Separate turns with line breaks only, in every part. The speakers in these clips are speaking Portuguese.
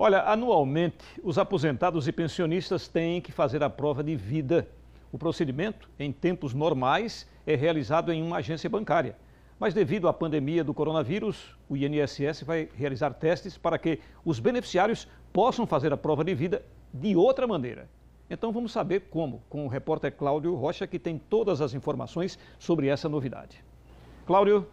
Olha, anualmente, os aposentados e pensionistas têm que fazer a prova de vida. O procedimento, em tempos normais, é realizado em uma agência bancária. Mas, devido à pandemia do coronavírus, o INSS vai realizar testes para que os beneficiários possam fazer a prova de vida de outra maneira. Então, vamos saber como, com o repórter Cláudio Rocha, que tem todas as informações sobre essa
novidade. Cláudio.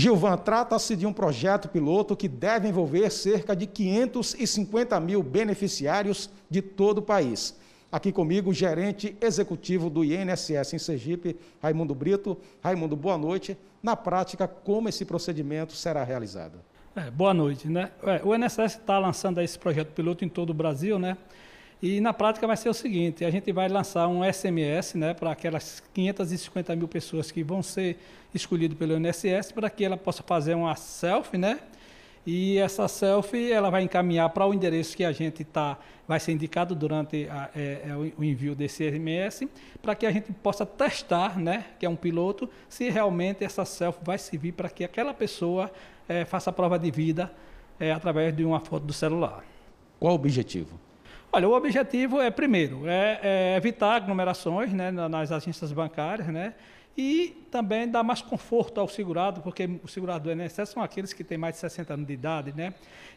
Gilvan trata-se de um projeto piloto que deve envolver cerca de 550 mil beneficiários de todo o país. Aqui comigo o gerente executivo do INSS em Sergipe, Raimundo Brito. Raimundo, boa noite. Na prática, como esse procedimento será realizado?
É, boa noite. Né? É, o INSS está lançando esse projeto piloto em todo o Brasil, né? E na prática vai ser o seguinte: a gente vai lançar um SMS né, para aquelas 550 mil pessoas que vão ser escolhidas pelo INSS para que ela possa fazer uma selfie, né? E essa selfie ela vai encaminhar para o endereço que a gente tá, vai ser indicado durante a, é, é o envio desse SMS, para que a gente possa testar, né, que é um piloto, se realmente essa selfie vai servir para que aquela pessoa é, faça a prova de vida é, através de uma foto do celular.
Qual o objetivo?
Olha, o objetivo é, primeiro, é, é evitar aglomerações né, nas agências bancárias, né? E também dar mais conforto ao segurado, porque o segurado do INSS são aqueles que têm mais de 60 anos de idade, né?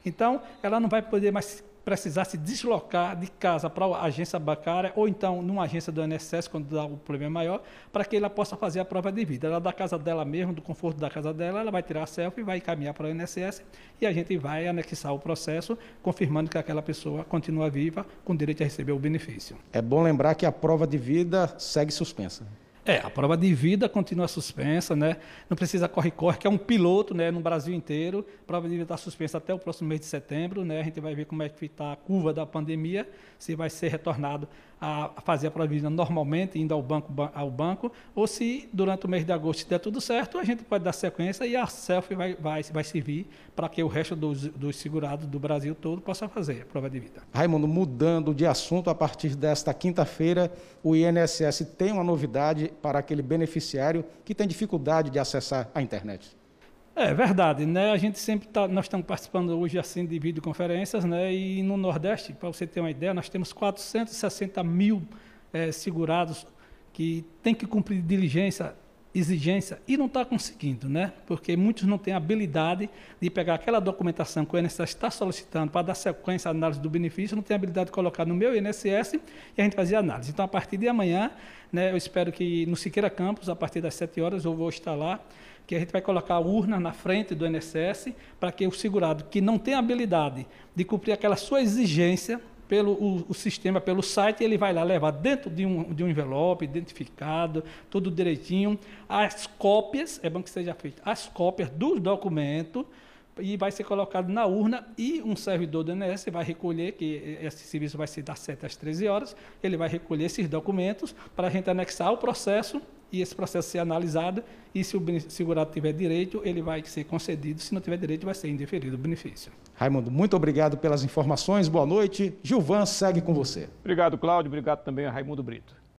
Então, ela não vai poder mais precisar se deslocar de casa para a agência bancária ou então numa agência do INSS quando dá um problema maior, para que ela possa fazer a prova de vida. Ela é da casa dela mesmo, do conforto da casa dela, ela vai tirar a selfie, vai encaminhar para o INSS e a gente vai anexar o processo, confirmando que aquela pessoa continua viva com direito a receber o benefício.
É bom lembrar que a prova de vida segue suspensa.
É, a prova de vida continua suspensa, né? Não precisa corre-corre, que é um piloto, né? No Brasil inteiro. A prova de vida está suspensa até o próximo mês de setembro, né? A gente vai ver como é que está a curva da pandemia, se vai ser retornado a fazer a prova de vida normalmente, indo ao banco, ao banco, ou se durante o mês de agosto, se der tudo certo, a gente pode dar sequência e a selfie vai, vai, vai servir para que o resto dos, dos segurados do Brasil todo
possa fazer a prova de vida. Raimundo, mudando de assunto, a partir desta quinta-feira, o INSS tem uma novidade para aquele beneficiário que tem dificuldade de acessar a internet.
É verdade, né? A gente sempre está, nós estamos participando hoje assim de videoconferências, né? E no Nordeste, para você ter uma ideia, nós temos 460 mil é, segurados que têm que cumprir diligência exigência e não está conseguindo, né? Porque muitos não têm habilidade de pegar aquela documentação que o INSS está solicitando para dar sequência à análise do benefício, não tem habilidade de colocar no meu INSS e a gente fazer análise. Então, a partir de amanhã, né, eu espero que no Siqueira Campos, a partir das 7 horas, eu vou estar lá, que a gente vai colocar a urna na frente do INSS para que o segurado que não tem habilidade de cumprir aquela sua exigência pelo o, o, sistema, pelo site, ele vai lá levar dentro de um, de um envelope identificado, tudo direitinho, as cópias, é bom que seja feito, as cópias dos documentos e vai ser colocado na urna e um servidor do INSS vai recolher, que esse serviço vai ser das 7 às 13 horas, ele vai recolher esses documentos para a gente anexar o processo e esse processo ser analisado e se o segurado tiver direito, ele vai ser concedido, se não tiver direito, vai ser indeferido o benefício.
Raimundo, muito obrigado pelas informações, boa noite. Gilvan, segue com você.
Obrigado, Cláudio, obrigado também a Raimundo Brito.